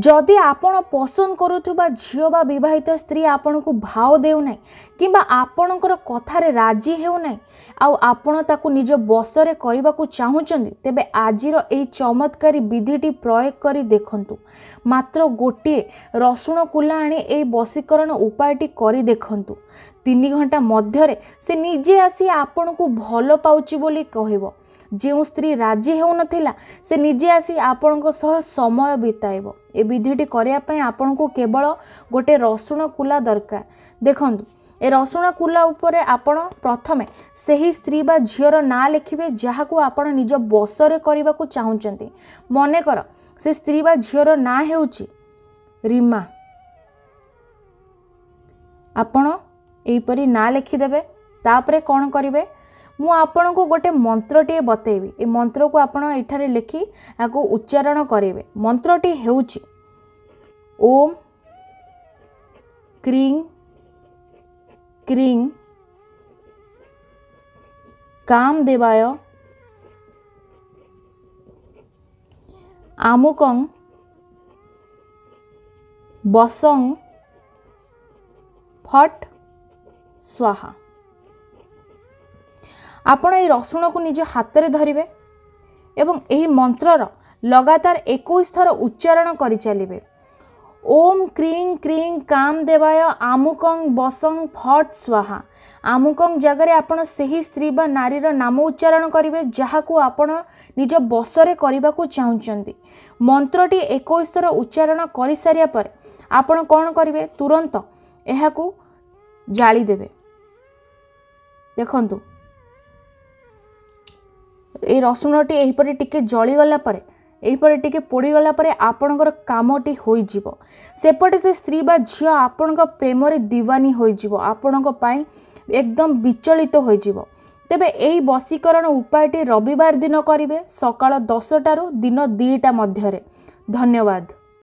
ଯଦି ଆପଣ ପସନ୍ଦ କରୁଥିବା ଝିଅ ବା ବିବାହିତ ସ୍ତ୍ରୀ ଆପଣଙ୍କୁ ଭାଓ ଦେଉନାହିଁ କିମ୍ବା ଆପଣଙ୍କର କଥାରେ ରାଜି ହେଉନାହିଁ ଆଉ ଆପଣ ତାକୁ ନିଜ ବସରେ କରିବାକୁ ଚାହୁଁଛନ୍ତି ତେବେ ଆଜିର ଏହି ଚମତ୍କାରୀ ବିଧିଟି ପ୍ରୟୋଗ କରି ଦେଖନ୍ତୁ ମାତ୍ର ଗୋଟିଏ ରସୁଣ କୁଲା ଆଣି ଏହି ବସୀକରଣ ଉପାୟଟି କରି ଦେଖନ୍ତୁ ତିନି ଘଣ୍ଟା ମଧ୍ୟରେ ସେ ନିଜେ ଆସି ଆପଣଙ୍କୁ ଭଲ ପାଉଛି ବୋଲି କହିବ ଯେଉଁ ସ୍ତ୍ରୀ ରାଜି ହେଉନଥିଲା ସେ ନିଜେ ଆସି ଆପଣଙ୍କ ସହ ସମୟ ବିତାଇବ ଏ ବିଧିଟି କରିବା ପାଇଁ ଆପଣଙ୍କୁ କେବଳ ଗୋଟିଏ ରସୁଣ କୁଲା ଦରକାର ଦେଖନ୍ତୁ ଏ ରସୁଣ କୁଲା ଉପରେ ଆପଣ ପ୍ରଥମେ ସେହି ସ୍ତ୍ରୀ ବା ଝିଅର ନାଁ ଲେଖିବେ ଯାହାକୁ ଆପଣ ନିଜ ବସରେ କରିବାକୁ ଚାହୁଁଛନ୍ତି ମନେକର ସେ ସ୍ତ୍ରୀ ବା ଝିଅର ନାଁ ହେଉଛି ରିମା ଆପଣ ଏହିପରି ନାଁ ଲେଖିଦେବେ ତାପରେ କ'ଣ କରିବେ ମୁଁ ଆପଣଙ୍କୁ ଗୋଟେ ମନ୍ତ୍ରଟିଏ ବତେଇବି ଏ ମନ୍ତ୍ରକୁ ଆପଣ ଏଠାରେ ଲେଖି ଏହାକୁ ଉଚ୍ଚାରଣ କରିବେ ମନ୍ତ୍ରଟି ହେଉଛି ଓମ୍ କ୍ରିଂ କ୍ରିଂ କାମ ଦେବାୟ ଆମୁକଂ ବସଂ ଫଟ୍ ସ୍ୱାହା ଆପଣ ଏହି ରସୁଣକୁ ନିଜ ହାତରେ ଧରିବେ ଏବଂ ଏହି ମନ୍ତ୍ରର ଲଗାତାର ଏକୋଇଶ ଥର ଉଚ୍ଚାରଣ କରିଚାଲିବେ ଓମ୍ କ୍ରିଂ କ୍ରିଂ କାମ ଦେବାୟ ଆମୁକଂ ବସଂ ଫଟ୍ ସ୍ୱାହା ଆମୁକଂ ଜାଗାରେ ଆପଣ ସେହି ସ୍ତ୍ରୀ ବା ନାରୀର ନାମ ଉଚ୍ଚାରଣ କରିବେ ଯାହାକୁ ଆପଣ ନିଜ ବସରେ କରିବାକୁ ଚାହୁଁଛନ୍ତି ମନ୍ତ୍ରଟି ଏକୋଇଶ ଥର ଉଚ୍ଚାରଣ କରିସାରିବା ପରେ ଆପଣ କ'ଣ କରିବେ ତୁରନ୍ତ ଏହାକୁ ଜାଳିଦେବେ ଦେଖନ୍ତୁ ଏଇ ରସୁଣଟି ଏହିପରି ଟିକେ ଜଳିଗଲା ପରେ ଏହିପରି ଟିକେ ପୋଡ଼ିଗଲା ପରେ ଆପଣଙ୍କର କାମଟି ହୋଇଯିବ ସେପଟେ ସେ ସ୍ତ୍ରୀ ବା ଝିଅ ଆପଣଙ୍କ ପ୍ରେମରେ ଦିୱାନୀ ହୋଇଯିବ ଆପଣଙ୍କ ପାଇଁ ଏକଦମ ବିଚଳିତ ହୋଇଯିବ ତେବେ ଏହି ବଶୀକରଣ ଉପାୟଟି ରବିବାର ଦିନ କରିବେ ସକାଳ ଦଶଟାରୁ ଦିନ ଦୁଇଟା ମଧ୍ୟରେ ଧନ୍ୟବାଦ